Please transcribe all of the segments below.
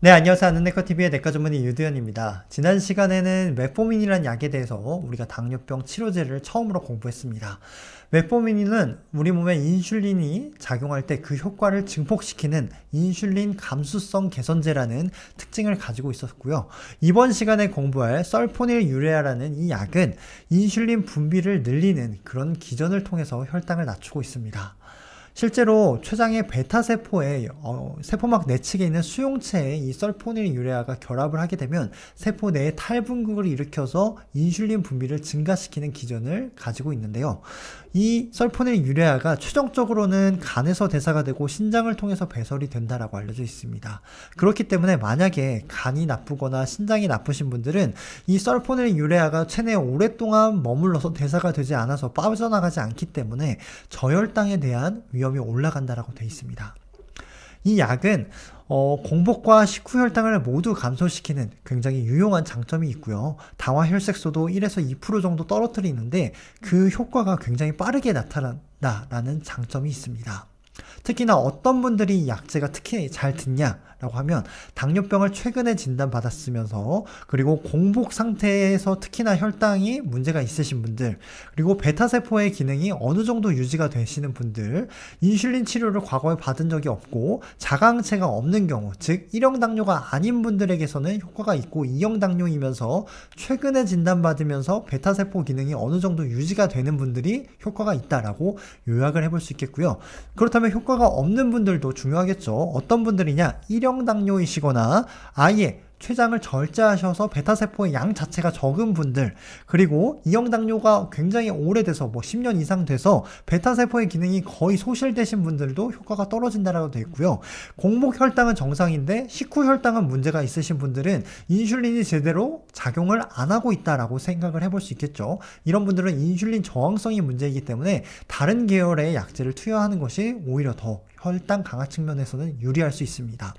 네, 안녕하세요. 아는네커TV의 내과 전문의 유두현입니다. 지난 시간에는 맥포민이라는 약에 대해서 우리가 당뇨병 치료제를 처음으로 공부했습니다. 맥포민이는 우리 몸에 인슐린이 작용할 때 그 효과를 증폭시키는 인슐린 감수성 개선제라는 특징을 가지고 있었고요. 이번 시간에 공부할 썰포닐 유레아라는 이 약은 인슐린 분비를 늘리는 그런 기전을 통해서 혈당을 낮추고 있습니다. 실제로 췌장의 베타세포에 어, 세포막 내측에 있는 수용체에 이 썰포닐 유레아가 결합을 하게 되면 세포 내에 탈분극을 일으켜서 인슐린 분비를 증가시키는 기전을 가지고 있는데요. 이 썰포닐 유레아가 최종적으로는 간에서 대사가 되고 신장을 통해서 배설이 된다라고 알려져 있습니다. 그렇기 때문에 만약에 간이 나쁘거나 신장이 나쁘신 분들은 이 썰포닐 유레아가 체내에 오랫동안 머물러서 대사가 되지 않아서 빠져나가지 않기 때문에 저혈당에 대한 위험 위험이 올라간다라고 되어 있습니다. 이 약은 어, 공복과 식후 혈당을 모두 감소시키는 굉장히 유용한 장점이 있고요. 당화 혈색소도 1에서 2% 정도 떨어뜨리는데 그 효과가 굉장히 빠르게 나타난다라는 장점이 있습니다. 특히나 어떤 분들이 약제가 특히 잘 듣냐 라고 하면 당뇨병을 최근에 진단받았으면서 그리고 공복 상태에서 특히나 혈당이 문제가 있으신 분들 그리고 베타세포의 기능이 어느 정도 유지가 되시는 분들 인슐린 치료를 과거에 받은 적이 없고 자강체가 없는 경우 즉 1형 당뇨가 아닌 분들에게서는 효과가 있고 2형 당뇨이면서 최근에 진단받으면서 베타세포 기능이 어느 정도 유지가 되는 분들이 효과가 있다라고 요약을 해볼 수 있겠고요 그렇다면 효과가 없는 분들도 중요하겠죠 어떤 분들이냐 1형 신경당뇨이시거나 아예 췌장을 절제하셔서 베타세포의 양 자체가 적은 분들, 그리고 이형당뇨가 굉장히 오래돼서 뭐 10년 이상 돼서 베타세포의 기능이 거의 소실되신 분들도 효과가 떨어진다라고 되어 있고요. 공복 혈당은 정상인데 식후 혈당은 문제가 있으신 분들은 인슐린이 제대로 작용을 안 하고 있다라고 생각을 해볼 수 있겠죠. 이런 분들은 인슐린 저항성이 문제이기 때문에 다른 계열의 약제를 투여하는 것이 오히려 더 혈당 강화 측면에서는 유리할 수 있습니다.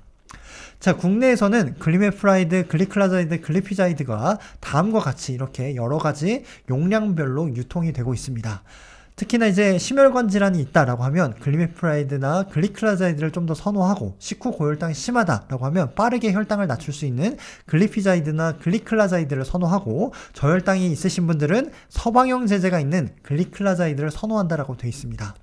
자, 국내에서는 글리메프라이드, 글리클라자이드, 글리피자이드가 다음과 같이 이렇게 여러 가지 용량별로 유통이 되고 있습니다. 특히나 이제 심혈관 질환이 있다라고 하면 글리메프라이드나 글리클라자이드를 좀 더 선호하고 식후 고혈당이 심하다라고 하면 빠르게 혈당을 낮출 수 있는 글리피자이드나 글리클라자이드를 선호하고 저혈당이 있으신 분들은 서방형 제제가 있는 글리클라자이드를 선호한다라고 되어 있습니다.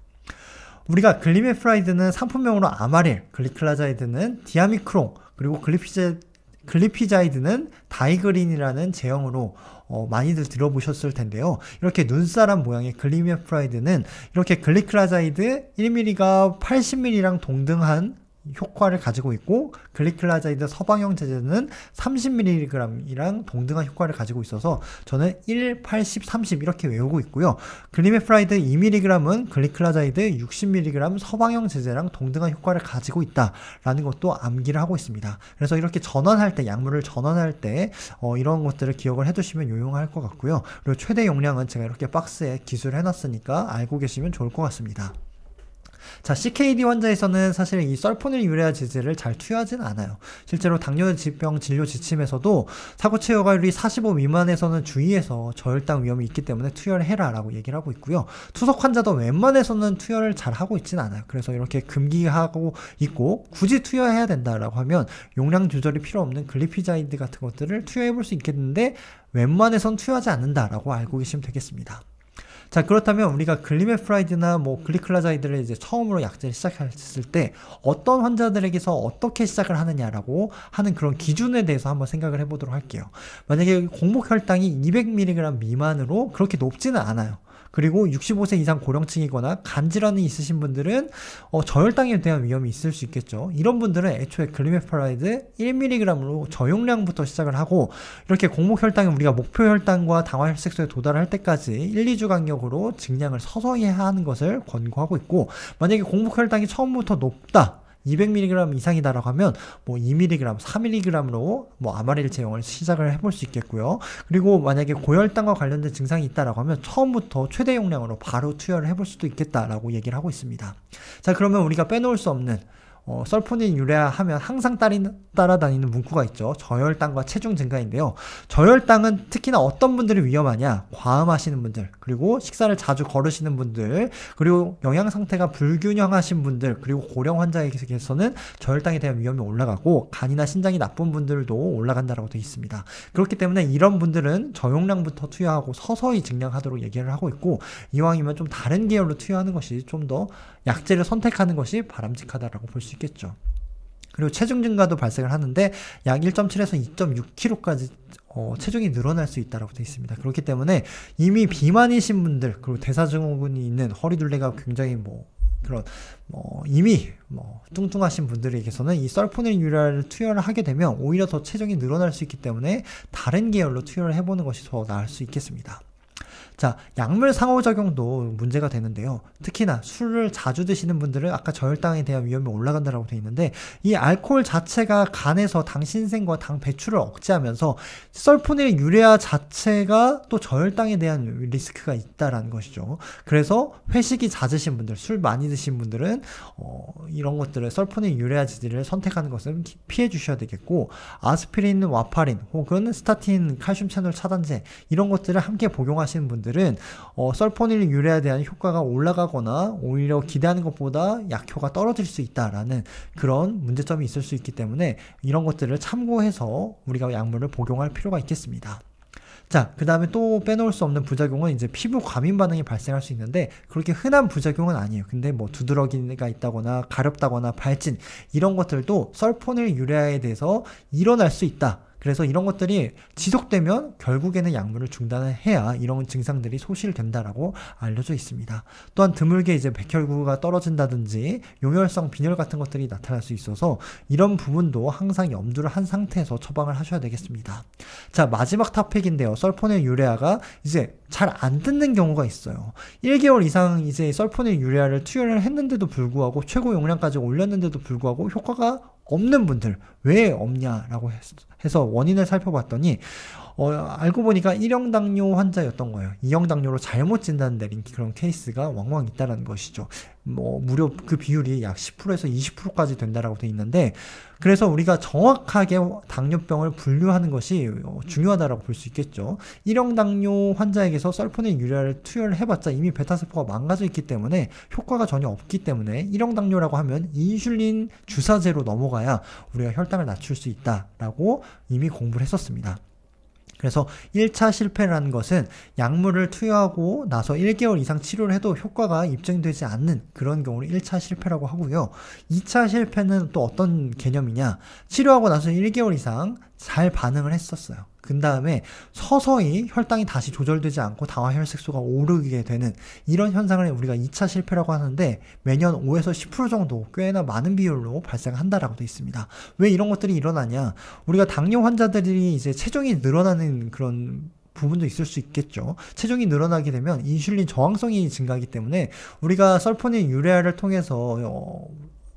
우리가 글리메프라이드는 상품명으로 아마릴, 글리클라자이드는 디아미크롱 그리고 글리피제, 글리피자이드는 다이그린이라는 제형으로 어, 많이들 들어보셨을 텐데요. 이렇게 눈사람 모양의 글리메프라이드는 이렇게 글리클라자이드 1mm가 80mm랑 동등한 효과를 가지고 있고 글리클라자이드 서방형 제제는 30mg이랑 동등한 효과를 가지고 있어서 저는 1, 80, 30 이렇게 외우고 있고요. 글리메프라이드 2mg은 글리클라자이드 60mg 서방형 제제랑 동등한 효과를 가지고 있다라는 것도 암기를 하고 있습니다. 그래서 이렇게 전환할 때 약물을 전환할 때 어, 이런 것들을 기억을 해두시면 유용할 것 같고요. 그리고 최대 용량은 제가 이렇게 박스에 기술해놨으니까 알고 계시면 좋을 것 같습니다. 자, CKD 환자에서는 사실 이 썰포닐 유레아 지질을 잘 투여하진 않아요. 실제로 당뇨병 질 진료 지침에서도 사고체 여과율이45 미만에서는 주의해서 저혈당 위험이 있기 때문에 투여를 해라라고 얘기를 하고 있고요. 투석 환자도 웬만해서는 투여를 잘 하고 있진 않아요. 그래서 이렇게 금기하고 있고 굳이 투여해야 된다라고 하면 용량 조절이 필요 없는 글리피자이드 같은 것들을 투여해 볼 수 있겠는데 웬만해선 투여하지 않는다라고 알고 계시면 되겠습니다. 자, 그렇다면 우리가 글리메프라이드나 뭐 글리클라자이드를 이제 처음으로 약제를 시작했을 때 어떤 환자들에게서 어떻게 시작을 하느냐라고 하는 그런 기준에 대해서 한번 생각을 해보도록 할게요. 만약에 공복 혈당이 200mg 미만으로 그렇게 높지는 않아요. 그리고 65세 이상 고령층이거나 간질환이 있으신 분들은 어, 저혈당에 대한 위험이 있을 수 있겠죠. 이런 분들은 애초에 글리메프라이드 1mg으로 저용량부터 시작을 하고 이렇게 공복 혈당이 우리가 목표 혈당과 당화 혈색소에 도달할 때까지 1, 2주 간격으로 증량을 서서히 하는 것을 권고하고 있고 만약에 공복 혈당이 처음부터 높다 200mg 이상이다라고 하면 뭐 2mg, 3 m g 로뭐 아마릴 제형을 시작을 해볼 수 있겠고요. 그리고 만약에 고혈당과 관련된 증상이 있다라고 하면 처음부터 최대 용량으로 바로 투여를 해볼 수도 있겠다라고 얘기를 하고 있습니다. 자, 그러면 우리가 빼놓을 수 없는 어, 설포닌 유래야 하면 항상 따리, 따라다니는 문구가 있죠. 저혈당과 체중 증가인데요. 저혈당은 특히나 어떤 분들이 위험하냐? 과음하시는 분들, 그리고 식사를 자주 거르시는 분들, 그리고 영양 상태가 불균형하신 분들, 그리고 고령 환자에게서는 저혈당에 대한 위험이 올라가고 간이나 신장이 나쁜 분들도 올라간다라고 되어 있습니다. 그렇기 때문에 이런 분들은 저용량부터 투여하고 서서히 증량하도록 얘기를 하고 있고 이왕이면 좀 다른 계열로 투여하는 것이 좀 더 약제를 선택하는 것이 바람직하다라고 볼 수 있습니다. 있겠죠. 그리고 체중 증가도 발생을 하는데 약 1.7에서 2.6kg까지 어, 체중이 늘어날 수 있다라고 되어 있습니다. 그렇기 때문에 이미 비만이신 분들 그리고 대사증후군이 있는 허리둘레가 굉장히 뭐 그런 뭐 이미 뭐 뚱뚱하신 분들에게서는 이 썰포닌 유라를 투여를 하게 되면 오히려 더 체중이 늘어날 수 있기 때문에 다른 계열로 투여를 해보는 것이 더 나을 수 있겠습니다. 자, 약물 상호작용도 문제가 되는데요. 특히나 술을 자주 드시는 분들은 아까 저혈당에 대한 위험이 올라간다라고 되어 있는데 이 알코올 자체가 간에서 당 신생과 당 배출을 억제하면서 썰포닐 유래화 자체가 또 저혈당에 대한 리스크가 있다라는 것이죠. 그래서 회식이 잦으신 분들, 술 많이 드신 분들은 어, 이런 것들을 썰포닐 유래화 지지를 선택하는 것은 피해 주셔야 되겠고 아스피린, 와파린 혹은 스타틴, 칼슘 채널 차단제 이런 것들을 함께 복용하시는 하시 분들은 어, 썰포닐 유래에 대한 효과가 올라가거나 오히려 기대하는 것보다 약효가 떨어질 수 있다라는 그런 문제점이 있을 수 있기 때문에 이런 것들을 참고해서 우리가 약물을 복용할 필요가 있겠습니다. 자, 그 다음에 또 빼놓을 수 없는 부작용은 이제 피부 과민 반응이 발생할 수 있는데 그렇게 흔한 부작용은 아니에요. 근데 뭐 두드러기가 있다거나 가렵다거나 발진 이런 것들도 썰포닐 유래아에 대해서 일어날 수 있다. 그래서 이런 것들이 지속되면 결국에는 약물을 중단해야 이런 증상들이 소실된다라고 알려져 있습니다. 또한 드물게 이제 백혈구가 떨어진다든지 용혈성 빈혈 같은 것들이 나타날 수 있어서 이런 부분도 항상 염두를 한 상태에서 처방을 하셔야 되겠습니다. 자, 마지막 탑픽인데요. 썰포넬 유레아가 이제 잘 안 듣는 경우가 있어요. 1개월 이상 이제 썰포넬 유레아를 투여를 했는데도 불구하고 최고 용량까지 올렸는데도 불구하고 효과가 없는 분들 왜 없냐라고 해서 원인을 살펴봤더니 어, 알고 보니까 1형 당뇨 환자였던 거예요. 2형 당뇨로 잘못 진단된 그런 케이스가 왕왕 있다는 것이죠. 뭐무료그 비율이 약 10%에서 20%까지 된다라고 돼 있는데 그래서 우리가 정확하게 당뇨병을 분류하는 것이 중요하다라고 볼 수 있겠죠. 1형 당뇨 환자에게서 썰포닌 유리아를 투여해봤자 를 이미 베타세포가 망가져 있기 때문에 효과가 전혀 없기 때문에 1형 당뇨라고 하면 인슐린 주사제로 넘어가야 우리가 혈당을 낮출 수 있다라고 이미 공부를 했었습니다. 그래서 1차 실패라는 것은 약물을 투여하고 나서 1개월 이상 치료를 해도 효과가 입증되지 않는 그런 경우를 1차 실패라고 하고요. 2차 실패는 또 어떤 개념이냐? 치료하고 나서 1개월 이상 잘 반응을 했었어요. 그 다음에 서서히 혈당이 다시 조절되지 않고 당화혈색소가 오르게 되는 이런 현상을 우리가 2차 실패라고 하는데 매년 5에서 10% 정도 꽤나 많은 비율로 발생한다라고 돼 있습니다. 왜 이런 것들이 일어나냐? 우리가 당뇨 환자들이 이제 체중이 늘어나는 그런 부분도 있을 수 있겠죠. 체중이 늘어나게 되면 인슐린 저항성이 증가하기 때문에 우리가 설포닌 유레아를 통해서 어,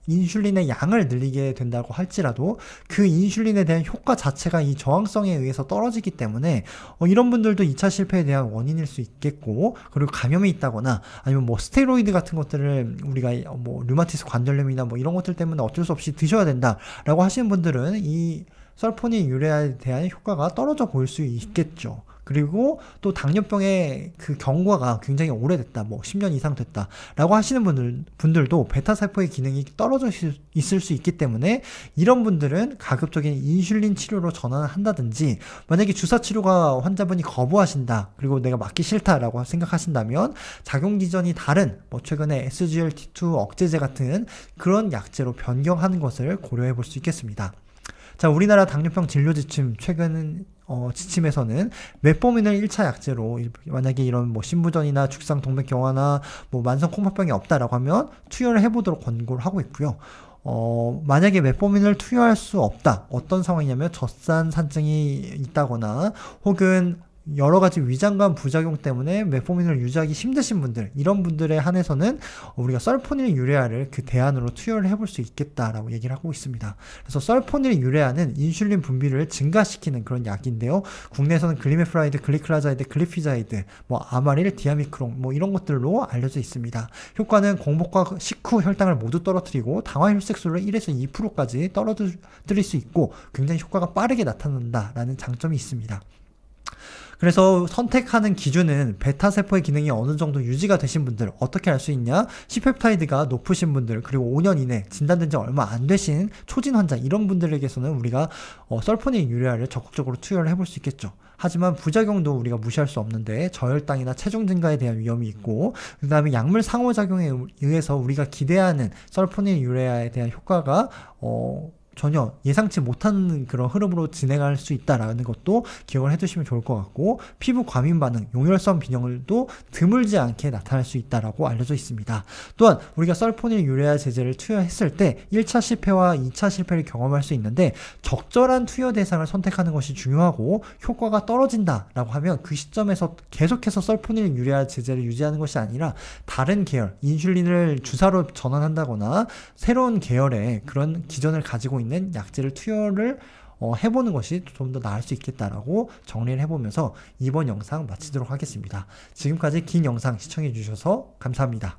인슐린의 양을 늘리게 된다고 할지라도 그 인슐린에 대한 효과 자체가 이 저항성에 의해서 떨어지기 때문에 어 이런 분들도 2차 실패에 대한 원인일 수 있겠고 그리고 감염이 있다거나 아니면 뭐 스테로이드 같은 것들을 우리가 어, 뭐 류마티스 관절염이나 뭐 이런 것들 때문에 어쩔 수 없이 드셔야 된다라고 하시는 분들은 이 설포닌 유래에 대한 효과가 떨어져 보일 수 있겠죠. 그리고 또 당뇨병의 그 경과가 굉장히 오래됐다, 뭐 10년 이상 됐다라고 하시는 분들 분들도 베타세포의 기능이 떨어져 있을 수 있기 때문에 이런 분들은 가급적인 인슐린 치료로 전환 한다든지 만약에 주사 치료가 환자분이 거부하신다, 그리고 내가 맞기 싫다라고 생각하신다면 작용 기전이 다른 뭐 최근에 SGLT2 억제제 같은 그런 약제로 변경하는 것을 고려해 볼 수 있겠습니다. 자, 우리나라 당뇨병 진료 지침 최근 어, 지침에서는 메포민을 1차 약제로 만약에 이런 뭐 신부전이나 죽상 동맥 경화나 뭐 만성 콩팥병이 없다라고 하면 투여를 해보도록 권고를 하고 있고요. 어, 만약에 메포민을 투여할 수 없다. 어떤 상황이냐면 젖산 산증이 있다거나 혹은 여러 가지 위장관 부작용 때문에 메포민을 유지하기 힘드신 분들 이런 분들에 한해서는 우리가 썰포닐 유레아를 그 대안으로 투여를 해볼 수 있겠다라고 얘기를 하고 있습니다. 그래서 썰포닐 유레아는 인슐린 분비를 증가시키는 그런 약인데요. 국내에서는 글리메프라이드, 글리클라자이드, 글리피자이드, 뭐 아마릴, 디아미크롱뭐 이런 것들로 알려져 있습니다. 효과는 공복과 식후 혈당을 모두 떨어뜨리고 당화 혈색소를 1에서 2%까지 떨어뜨릴 수 있고 굉장히 효과가 빠르게 나타난다라는 장점이 있습니다. 그래서 선택하는 기준은 베타 세포의 기능이 어느 정도 유지가 되신 분들 어떻게 알 수 있냐? C-펩타이드가 높으신 분들 그리고 5년 이내 진단된 지 얼마 안 되신 초진 환자 이런 분들에게서는 우리가 어, 썰포닌 유리아를 적극적으로 투여를 해볼 수 있겠죠. 하지만 부작용도 우리가 무시할 수 없는데 저혈당이나 체중 증가에 대한 위험이 있고 그 다음에 약물 상호작용에 의해서 우리가 기대하는 썰포닌 유레아에 대한 효과가 어, 전혀 예상치 못한 그런 흐름으로 진행할 수 있다라는 것도 기억을 해두시면 좋을 것 같고 피부 과민 반응, 용혈성 빈혈도 드물지 않게 나타날 수 있다라고 알려져 있습니다. 또한 우리가 썰포닐 유레아 제제를 투여했을 때 1차 실패와 2차 실패를 경험할 수 있는데 적절한 투여 대상을 선택하는 것이 중요하고 효과가 떨어진다라고 하면 그 시점에서 계속해서 썰포닐 유레아 제제를 유지하는 것이 아니라 다른 계열, 인슐린을 주사로 전환한다거나 새로운 계열의 그런 기전을 가지고 있는 있는 약재를 투여를 어, 해보는 것이 좀 더 나을 수 있겠다라고 정리를 해보면서 이번 영상 마치도록 하겠습니다. 지금까지 긴 영상 시청해주셔서 감사합니다.